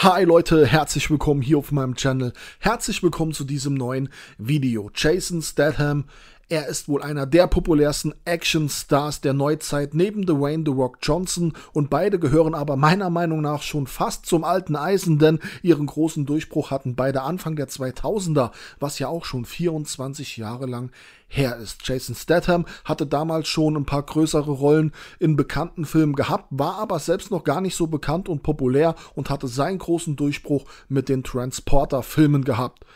Hi Leute, herzlich willkommen hier auf meinem Channel. Herzlich willkommen zu diesem neuen Video. Jason Statham er ist wohl einer der populärsten Action-Stars der Neuzeit neben Dwayne The Rock Johnson und beide gehören aber meiner Meinung nach schon fast zum alten Eisen, denn ihren großen Durchbruch hatten beide Anfang der 2000er, was ja auch schon 24 Jahre lang her ist. Jason Statham hatte damals schon ein paar größere Rollen in bekannten Filmen gehabt, war aber selbst noch gar nicht so bekannt und populär und hatte seinen großen Durchbruch mit den Transporter-Filmen gehabt.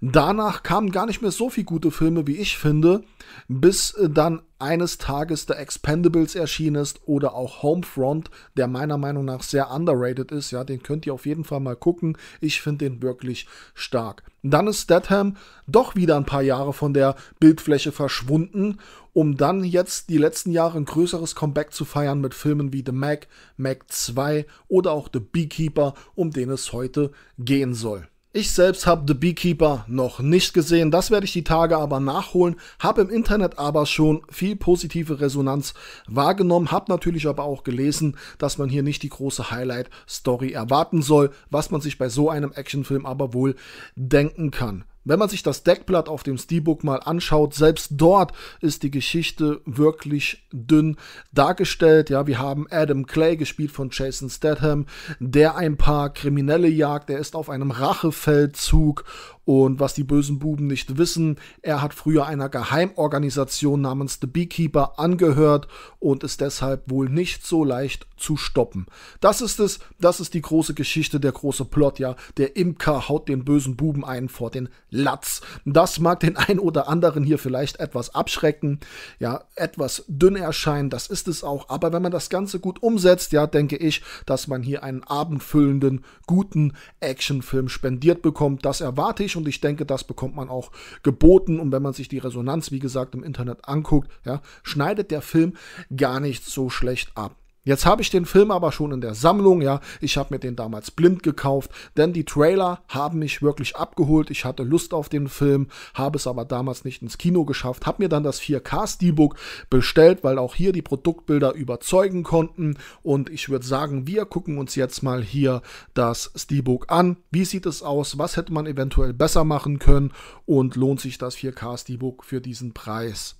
Danach kamen gar nicht mehr so viele gute Filme, wie ich finde, bis äh, dann eines Tages der Expendables erschienen ist oder auch Homefront, der meiner Meinung nach sehr underrated ist. Ja, den könnt ihr auf jeden Fall mal gucken. Ich finde den wirklich stark. Dann ist Statham doch wieder ein paar Jahre von der Bildfläche verschwunden, um dann jetzt die letzten Jahre ein größeres Comeback zu feiern mit Filmen wie The Mac, Mac 2 oder auch The Beekeeper, um den es heute gehen soll. Ich selbst habe The Beekeeper noch nicht gesehen, das werde ich die Tage aber nachholen, habe im Internet aber schon viel positive Resonanz wahrgenommen, habe natürlich aber auch gelesen, dass man hier nicht die große Highlight-Story erwarten soll, was man sich bei so einem Actionfilm aber wohl denken kann. Wenn man sich das Deckblatt auf dem Steelbook mal anschaut, selbst dort ist die Geschichte wirklich dünn dargestellt. Ja, wir haben Adam Clay gespielt von Jason Statham, der ein paar Kriminelle jagt. Er ist auf einem Rachefeldzug und was die bösen Buben nicht wissen, er hat früher einer Geheimorganisation namens The Beekeeper angehört und ist deshalb wohl nicht so leicht zu stoppen. Das ist es, das ist die große Geschichte, der große Plot, ja. Der Imker haut den bösen Buben einen vor den Latz. Das mag den einen oder anderen hier vielleicht etwas abschrecken, ja, etwas dünn erscheinen, das ist es auch. Aber wenn man das Ganze gut umsetzt, ja, denke ich, dass man hier einen abendfüllenden, guten Actionfilm spendiert bekommt. Das erwarte ich und ich denke, das bekommt man auch geboten. Und wenn man sich die Resonanz, wie gesagt, im Internet anguckt, ja, schneidet der Film gar nicht so schlecht ab. Jetzt habe ich den Film aber schon in der Sammlung, ja. Ich habe mir den damals blind gekauft, denn die Trailer haben mich wirklich abgeholt. Ich hatte Lust auf den Film, habe es aber damals nicht ins Kino geschafft, habe mir dann das 4K-Steelbook bestellt, weil auch hier die Produktbilder überzeugen konnten. Und ich würde sagen, wir gucken uns jetzt mal hier das Steelbook an. Wie sieht es aus? Was hätte man eventuell besser machen können? Und lohnt sich das 4K-Steelbook für diesen Preis?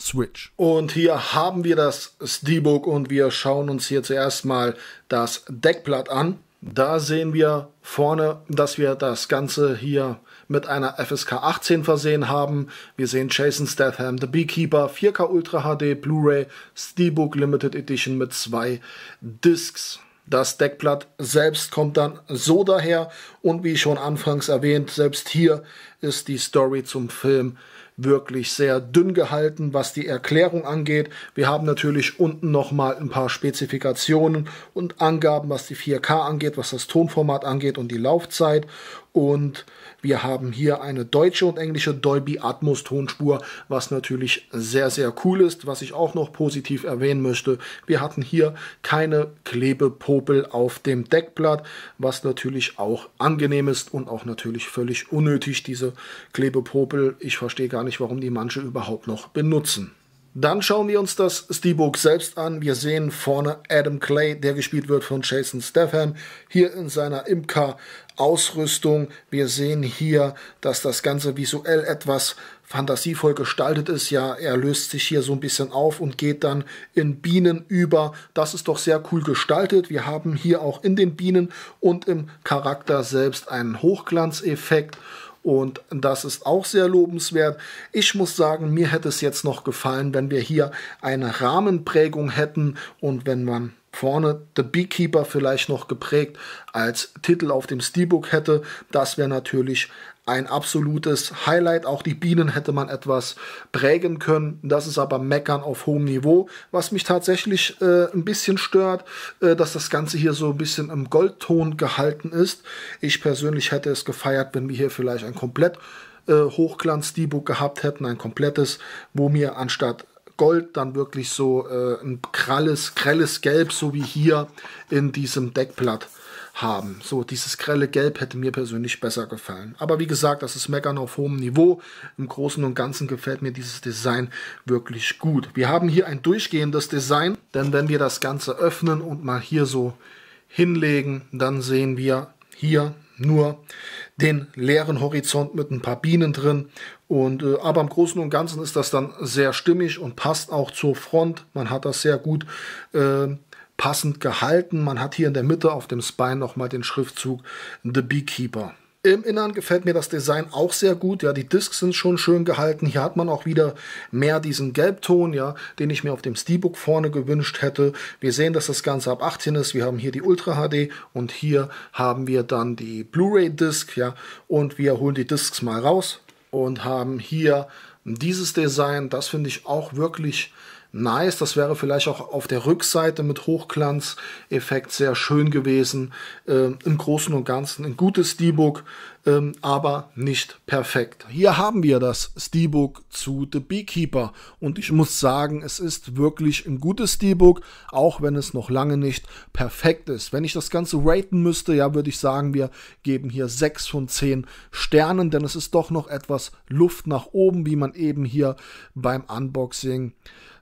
Switch. Und hier haben wir das Steelbook und wir schauen uns hier zuerst mal das Deckblatt an. Da sehen wir vorne, dass wir das Ganze hier mit einer FSK 18 versehen haben. Wir sehen Jason Statham, The Beekeeper, 4K Ultra HD, Blu-ray, Steelbook Limited Edition mit zwei Discs. Das Deckblatt selbst kommt dann so daher und wie schon anfangs erwähnt, selbst hier ist die Story zum Film wirklich sehr dünn gehalten, was die Erklärung angeht. Wir haben natürlich unten nochmal ein paar Spezifikationen und Angaben, was die 4K angeht, was das Tonformat angeht und die Laufzeit. Und wir haben hier eine deutsche und englische Dolby Atmos Tonspur, was natürlich sehr, sehr cool ist. Was ich auch noch positiv erwähnen möchte, wir hatten hier keine Klebepopel auf dem Deckblatt, was natürlich auch angenehm ist und auch natürlich völlig unnötig, diese Klebepopel. Ich verstehe gar nicht, nicht, warum die manche überhaupt noch benutzen. Dann schauen wir uns das Steelbook selbst an. Wir sehen vorne Adam Clay, der gespielt wird von Jason Statham, hier in seiner Imker-Ausrüstung. Wir sehen hier, dass das Ganze visuell etwas fantasievoll gestaltet ist. Ja, er löst sich hier so ein bisschen auf und geht dann in Bienen über. Das ist doch sehr cool gestaltet. Wir haben hier auch in den Bienen und im Charakter selbst einen Hochglanzeffekt. effekt und das ist auch sehr lobenswert. Ich muss sagen, mir hätte es jetzt noch gefallen, wenn wir hier eine Rahmenprägung hätten und wenn man vorne The Beekeeper vielleicht noch geprägt als Titel auf dem Steelbook hätte. Das wäre natürlich ein absolutes Highlight. Auch die Bienen hätte man etwas prägen können. Das ist aber Meckern auf hohem Niveau. Was mich tatsächlich äh, ein bisschen stört, äh, dass das Ganze hier so ein bisschen im Goldton gehalten ist. Ich persönlich hätte es gefeiert, wenn wir hier vielleicht ein komplett äh, Hochglanz-Debug gehabt hätten, ein komplettes, wo mir anstatt Gold dann wirklich so äh, ein kralles, grelles Gelb, so wie hier in diesem Deckblatt haben. So, dieses grelle Gelb hätte mir persönlich besser gefallen. Aber wie gesagt, das ist Meckern auf hohem Niveau. Im Großen und Ganzen gefällt mir dieses Design wirklich gut. Wir haben hier ein durchgehendes Design, denn wenn wir das Ganze öffnen und mal hier so hinlegen, dann sehen wir hier nur den leeren Horizont mit ein paar Bienen drin. Und, äh, aber im Großen und Ganzen ist das dann sehr stimmig und passt auch zur Front. Man hat das sehr gut äh, passend gehalten. Man hat hier in der Mitte auf dem Spine nochmal den Schriftzug The Beekeeper. Im Innern gefällt mir das Design auch sehr gut. Ja, die Discs sind schon schön gehalten. Hier hat man auch wieder mehr diesen Gelbton, ja, den ich mir auf dem Steelbook vorne gewünscht hätte. Wir sehen, dass das Ganze ab 18 ist. Wir haben hier die Ultra HD und hier haben wir dann die Blu-ray Disc, ja, und wir holen die Discs mal raus und haben hier dieses Design. Das finde ich auch wirklich nice. Das wäre vielleicht auch auf der Rückseite mit Hochglanzeffekt sehr schön gewesen. Äh, Im Großen und Ganzen ein gutes D-Book, ähm, aber nicht perfekt. Hier haben wir das Steelbook zu The Beekeeper und ich muss sagen, es ist wirklich ein gutes Steelbook, auch wenn es noch lange nicht perfekt ist. Wenn ich das Ganze raten müsste, ja, würde ich sagen, wir geben hier 6 von 10 Sternen, denn es ist doch noch etwas Luft nach oben, wie man eben hier beim Unboxing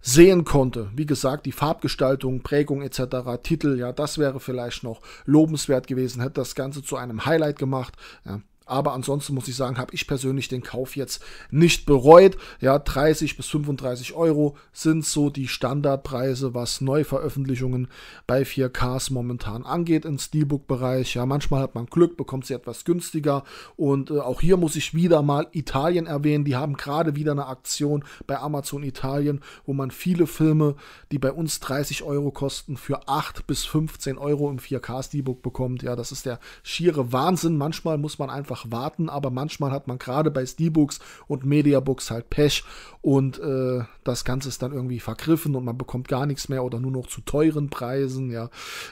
sehen konnte. Wie gesagt, die Farbgestaltung, Prägung etc., Titel, ja, das wäre vielleicht noch lobenswert gewesen, hätte das Ganze zu einem Highlight gemacht. Ja, aber ansonsten muss ich sagen, habe ich persönlich den Kauf jetzt nicht bereut. Ja, 30 bis 35 Euro sind so die Standardpreise, was Neuveröffentlichungen bei 4Ks momentan angeht im Steelbook-Bereich. Ja, manchmal hat man Glück, bekommt sie etwas günstiger. Und äh, auch hier muss ich wieder mal Italien erwähnen. Die haben gerade wieder eine Aktion bei Amazon Italien, wo man viele Filme, die bei uns 30 Euro kosten, für 8 bis 15 Euro im 4K-Steelbook bekommt. Ja, das ist der schiere Wahnsinn. Manchmal muss man einfach einfach warten, aber manchmal hat man gerade bei Steelbooks und Mediabooks halt Pech und äh, das Ganze ist dann irgendwie vergriffen und man bekommt gar nichts mehr oder nur noch zu teuren Preisen, ja.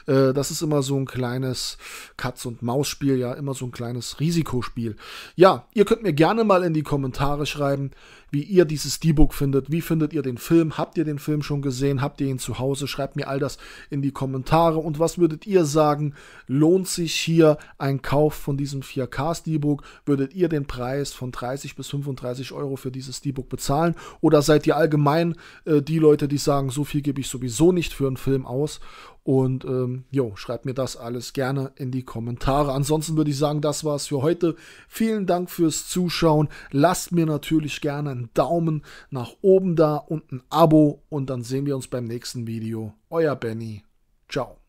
Äh, das ist immer so ein kleines Katz- und Maus-Spiel, ja, immer so ein kleines Risikospiel. Ja, ihr könnt mir gerne mal in die Kommentare schreiben, wie ihr dieses D-Book findet, wie findet ihr den Film, habt ihr den Film schon gesehen, habt ihr ihn zu Hause, schreibt mir all das in die Kommentare und was würdet ihr sagen, lohnt sich hier ein Kauf von diesem 4 k book Würdet ihr den Preis von 30 bis 35 Euro für dieses D-Book bezahlen? Oder seid ihr allgemein äh, die Leute, die sagen, so viel gebe ich sowieso nicht für einen Film aus? Und ähm, jo, schreibt mir das alles gerne in die Kommentare. Ansonsten würde ich sagen, das war's für heute. Vielen Dank fürs Zuschauen. Lasst mir natürlich gerne einen Daumen nach oben da und ein Abo. Und dann sehen wir uns beim nächsten Video. Euer Benny. Ciao.